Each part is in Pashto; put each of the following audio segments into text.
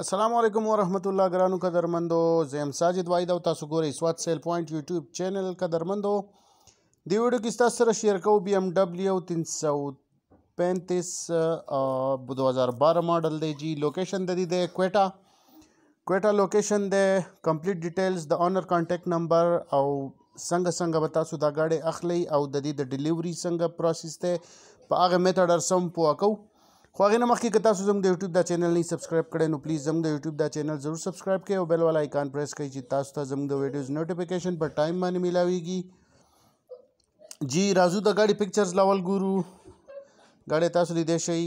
السلام علیکم ورحمت الله ګرانو قدرمندو زم ساجد واید او تاسو ګورئ سوات سیل پوینټ یوټیوب چینل قدرمندو دی ویډیو کې تاسو سره شیر کوم بی ام ډبلیو 335 2012 ماډل دی جی لوکیشن د دې د کوټا کوټا لوکیشن دی کمپلیټ ډیټیلز د اونر کانټیکټ نمبر او څنګه څنګه به تاسو دا گاډي اخلي او د دې د ډیلیوري څنګه پروسس ته په هغه میتھډ سم پوکاو ख्वागे नमक की कता जम यूट्यूब दा चैनल नहीं सब्सक्राइब करें प्लीज़ जम यूट्यूब दा चैनल जरूर सब्सक्राइब करें और बेल वाला आइकान प्रेस करी जी तास्ता जम वीडियोस नोटिफिकेशन पर टाइम मानी मिलावेगी जी राजू द गाड़ी पिक्चर्स लावल गुरु गाड़ी तासु लीधे शई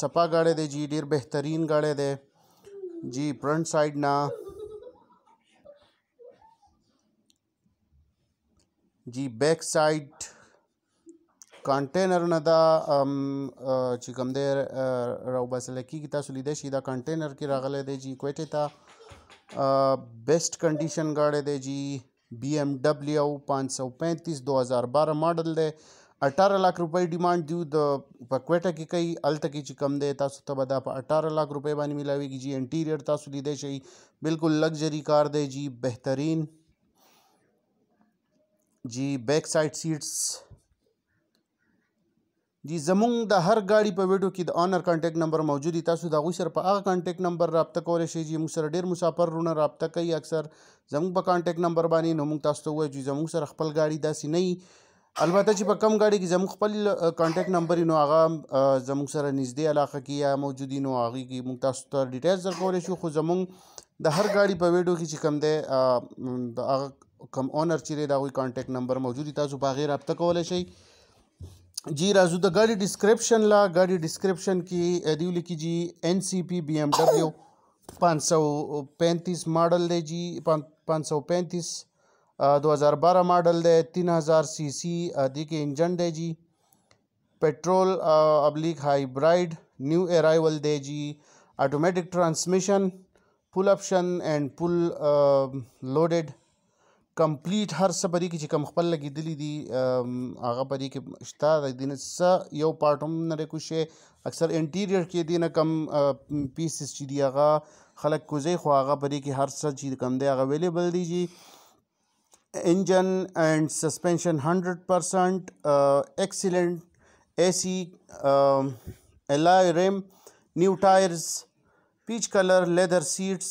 सपा गाड़े दे जी डेर बेहतरीन गाड़े दे जी फ्रंट साइड ना जी बैक साइड ಕಾಂಟೇನರ್ನದ ಚಿ ಗಮದೆ ರಾವ್ ಬಸಲಕ್ಕಿಗಿತ ಸುಲಿದೆ ಶೀದ ಕಾಂಟೇನರ್ಗೆ जी क्वेटे ಕ್ವೆಟೆತ बेस्ट कंडीशन गाड़े दे जी बी एम डब्ल्यू पाँच सौ पैंतीस दो हज़ार बारह मॉडल दे अठारह लाख रुपये डिमांड दू द क्वेटा की कई अल्त तो की जी दे तासु अठारह लाख रुपये बानी मिलावेगी जी इंटीरियर तासु ली दे बिल्कुल लग्जरी कार दे जी बेहतरीन जी बैक साइड सीट्स دی زمونږ د هر ګاډي په ویډیو کې د آنر کانټیکټ نمبر موجود دی تاسو د هغوی سره په هغه کانټیکټ نمبر رابطه کولی شئ چې موږ سره ډېر مسافر رونه رابطه کوي اکثر زمونږ په کانټیکټ نمبر باندې نو موږ تاسو ته ووایو چې زمونږ سره خپل ګاډي داسې نه البته چې په کم ګاډي کې زمونږ خپل کانټیکټ نمبر نو هغه زمونږ سره نږدې علاقه کې یا موجود نو هغې کې موږ تاسو ته ډیټیلز درکولی شو خو زمونږ د هر ګاډي په ویډیو کې چې کوم دی د هغه کم اونر چې دی د هغوی کانټیکټ نمبر موجود دی تاسو په هغې رابطه کولی شئ जी राजू राजूदा गाड़ी डिस्क्रिप्शन ला गाड़ी डिस्क्रिप्शन की एदी लिखी जी N C P B M W पाँच सौ पैंतीस मॉडल दे जी पाँच सौ पैंतीस दो हज़ार बारह मॉडल दे तीन हज़ार सी सी आदि के इंजन दे जी पेट्रोल अब्लिक हाइब्राइड न्यू अराइवल दे जी automatic transmission full option and full loaded کمپلیټ هر څه پرې کې چې کم خپل لګېدلی دي هغه پرې کې شته د دې نه څه یو پارټ هم نه دی کوم شی اکثر انټیریئر کې دې نه کم پیسز چې دي هغه خلک کوزی خو هغه پرې کې هر څه چې کم دی هغه اویلیبل دي جی انجن اینڈ سسپینشن ہنڈریڈ پرسنٹ ایکسیلنٹ اے سی ایلائی ریم نیو ٹائرز پیچ کلر لیدر سیٹس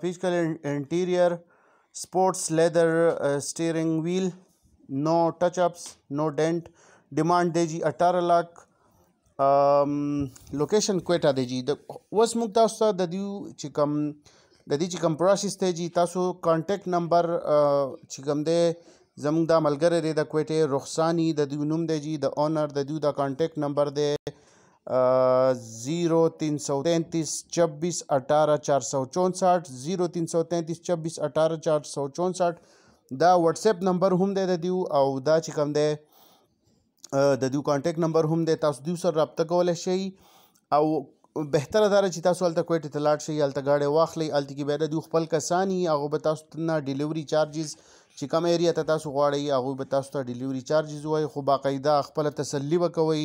پیچ کلر انٹیریئر sports leather uh, steering wheel no touch ups no dent demand دی جی 18 لک لوکیشن کوټا دی جی د اوس موږ تاسو ته د دې چې کوم د دې چې کوم پروسس ته جی تاسو کانټیکټ نمبر چې کوم دی زموږ د ملګری دی د کوټې رخصانی د دې نوم دی جی د اونر د دې د کانټیکټ نمبر دی zero तीन सौ तैंतीस छब्बीस अठारह चार सौ चौंसठ ज़ीरो तीन सौ तैंतीस छब्बीस अठारह चार सौ चौंसठ دا واتساپ نمبر هم دی د دیو او دا چې کوم دی د دیو کانټیکټ نمبر هم دی تاسو دیو سره رابطه کولی شئ او بهتره دا چې تاسو هلته کویټ ته لاړ شئ هلته ګاډی واخلئ هلته کې به د دیو خپل کسان وي هغه به تاسو نه ډیلیوري چارجز چې کوم ایریا ته تاسو غواړئ هغوی به تاسو ته ډیلیوري چارجز وایي خو باقاعده خپله تسلي به کوئ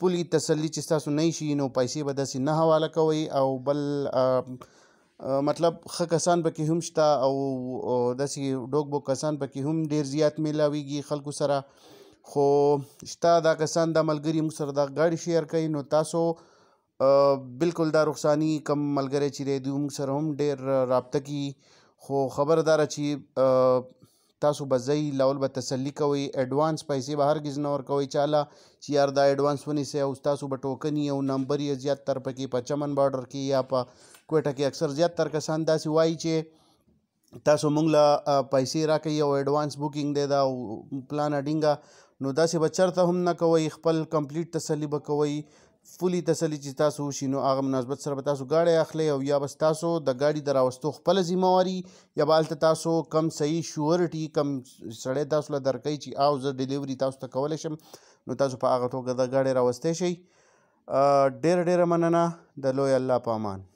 پولي تسلی چې تاسو نه شي نو پیسې به داسې نه حواله کوي او بل مطلب خه کسان پکې هم شته او داسې ډوک بوک کسان پکې هم ډیر زیات میلاویږي خلکو سره خو شته دا کسان د ملګری موږ سره دا غاډي شیر کوي نو تاسو بالکل دا رخصانی کم ملګری چې دی موږ سره هم ډیر رابطه کی خو خبردار چې تاسو به ځئ لاول به تسلي کوئ اډوانس پیسې به هرګز نه ورکوئ چاله چې یار دا اډوانس ونیسئ او ستاسو به ټوکن یو نمبر یې زیات تر پکې په چمن بارډر کې یا په کوټه کې اکثر زیات تر کسان داسې وایي چې تاسو مونږ له پیسې راکوي او اډوانس بوکینګ دی دا او پلان اډینګه نو داسې به چرته هم نه کوئ خپل کمپلیټ تسلي به کوئ فولي تسلی چې تاسو شي نو هغه مناسبت سره به تاسو گاډی اخلي او یا بس تاسو د گاډی د راوستو خپل ذمہواري یا بالته تاسو کم صحیح شورټي کم سړی تاسو له درکې چې او زه ډیلیوري تاسو ته کولی شم نو تاسو په هغه توګه د گاډی راوستې شئ ډېره ډېره مننه د لوی الله په امان